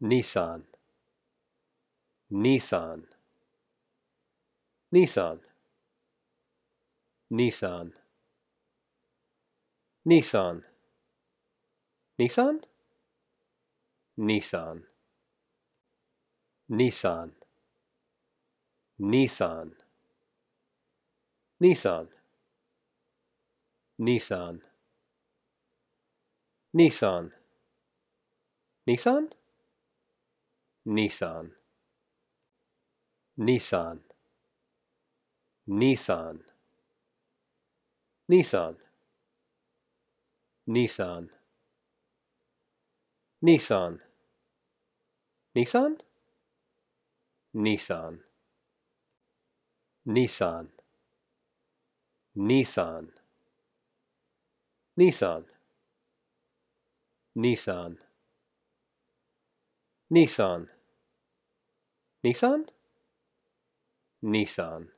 Nissan Nissan Nissan Nissan Nissan Nissan Nissan Nissan Nissan Nissan Nissan Nissan Nissan Nissan Nissan Nissan Nissan Nissan Nissan Nissan Nissan Nissan Nissan Nissan Nissan Nissan Nissan? Nissan.